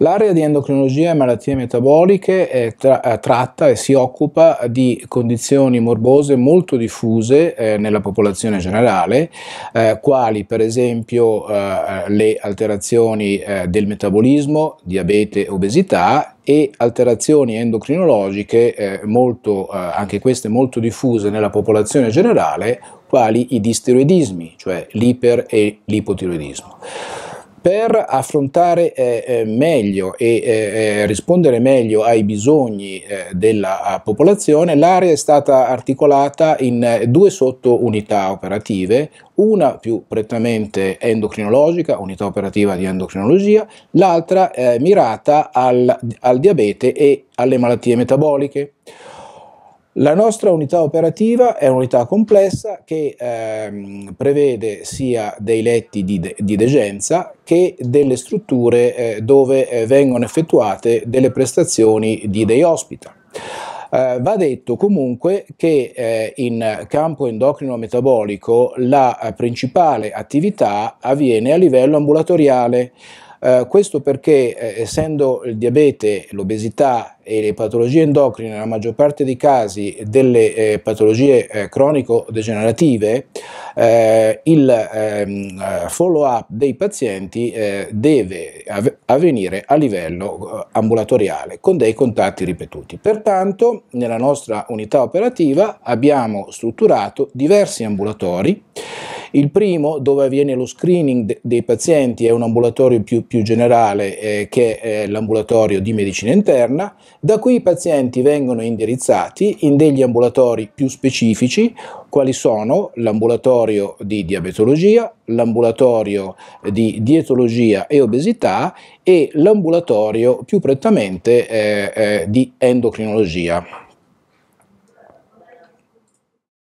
L'area di endocrinologia e malattie metaboliche è tra, eh, tratta e si occupa di condizioni morbose molto diffuse eh, nella popolazione generale, eh, quali per esempio eh, le alterazioni eh, del metabolismo, diabete, obesità e alterazioni endocrinologiche eh, molto, anche queste molto diffuse nella popolazione generale, quali i distiroidismi, cioè l'iper e l'ipotiroidismo per affrontare eh, eh meglio e eh, eh, rispondere meglio ai bisogni eh, della eh, popolazione, l'area è stata articolata in due sottounità operative, una più prettamente endocrinologica, unità operativa di endocrinologia, l'altra mirata al, al diabete e alle malattie metaboliche. La nostra unità operativa è un'unità complessa che ehm, prevede sia dei letti di, de di degenza che delle strutture eh, dove eh, vengono effettuate delle prestazioni di day hospital. Eh, va detto comunque che eh, in campo endocrino-metabolico la eh, principale attività avviene a livello ambulatoriale. Eh, questo perché eh, essendo il diabete, l'obesità e le patologie endocrine nella maggior parte dei casi delle eh, patologie eh, cronico-degenerative, eh, il ehm, eh, follow-up dei pazienti deve av avvenire a livello ambulatoriale con dei contatti ripetuti. Pertanto nella nostra unità operativa abbiamo strutturato diversi ambulatori il primo, dove avviene lo screening de- dei pazienti, è un ambulatorio più, più generale eh, che è l'ambulatorio di medicina interna. Da qui i pazienti vengono indirizzati in degli ambulatori più specifici, quali sono l'ambulatorio di diabetologia, l'ambulatorio di dietologia e obesità e l'ambulatorio più prettamente eh, eh, di endocrinologia.